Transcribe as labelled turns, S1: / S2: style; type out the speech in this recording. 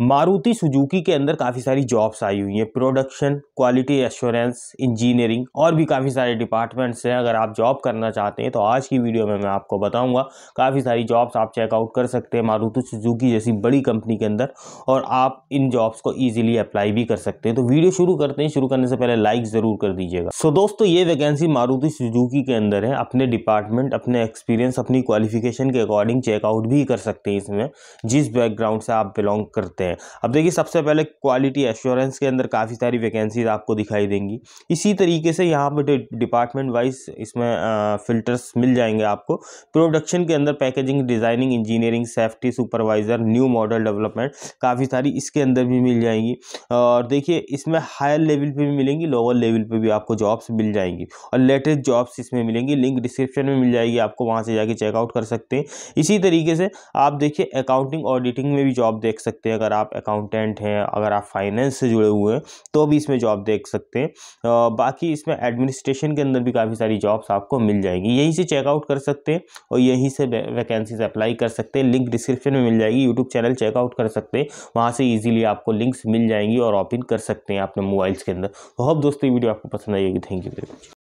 S1: Maruti Suzuki के अंदर काफ़ी सारी जॉब्स आई हुई हैं प्रोडक्शन क्वालिटी एश्योरेंस इंजीनियरिंग और भी काफ़ी सारे डिपार्टमेंट्स हैं अगर आप जॉब करना चाहते हैं तो आज की वीडियो में मैं आपको बताऊंगा काफ़ी सारी जॉब्स आप चेकआउट कर सकते हैं मारुति सुजुकी जैसी बड़ी कंपनी के अंदर और आप इन जॉब्स को ईजिली अप्लाई भी कर सकते हैं तो वीडियो शुरू करते हैं शुरू करने से पहले लाइक ज़रूर कर दीजिएगा सो so, दोस्तों ये वैकेंसी मारुति सुजुकी के अंदर है अपने डिपार्टमेंट अपने एक्सपीरियंस अपनी क्वालिफिकेशन के अकॉर्डिंग चेकआउट भी कर सकते हैं इसमें जिस बैकग्राउंड से आप बिलोंग करते हैं हैं अब देखिए सबसे पहले क्वालिटी एश्योरेंस के अंदर काफ़ी सारी वैकेंसीज आपको दिखाई देंगी इसी तरीके से यहाँ पर डिपार्टमेंट वाइज इसमें फ़िल्टर्स मिल जाएंगे आपको प्रोडक्शन के अंदर packaging designing engineering safety supervisor new model development काफ़ी सारी इसके अंदर भी मिल जाएंगी और देखिए इसमें हायर लेवल पर भी मिलेंगी लोअर लेवल पर भी आपको जॉब्स मिल जाएंगी और लेटेस्ट जॉब्स इसमें मिलेंगी लिंक डिस्क्रिप्शन में मिल जाएगी आपको वहाँ से जाके चेकआउट कर सकते हैं इसी तरीके से आप देखिए अकाउंटिंग ऑडिटिंग में भी जॉब देख सकते हैं अगर आप अकाउंटेंट हैं अगर आप फाइनेंस से जुड़े हुए हैं तो भी इसमें जॉब देख सकते हैं बाकी इसमें एडमिनिस्ट्रेशन के अंदर भी काफ़ी सारी जॉब्स आपको मिल जाएंगी यहीं से चेकआउट कर सकते हैं और यहीं से वैकेंसीज अप्लाई कर सकते हैं लिंक डिस्क्रिप्शन में मिल जाएगी यूट्यूब चैनल चेकआउट कर सकते हैं वहाँ से ईजिली आपको लिंक्स मिल जाएंगी और ओपन कर सकते हैं अपने मोबाइल्स के अंदर बहुत तो दोस्तों ये वीडियो आपको पसंद आएगी थैंक यू वेरी मच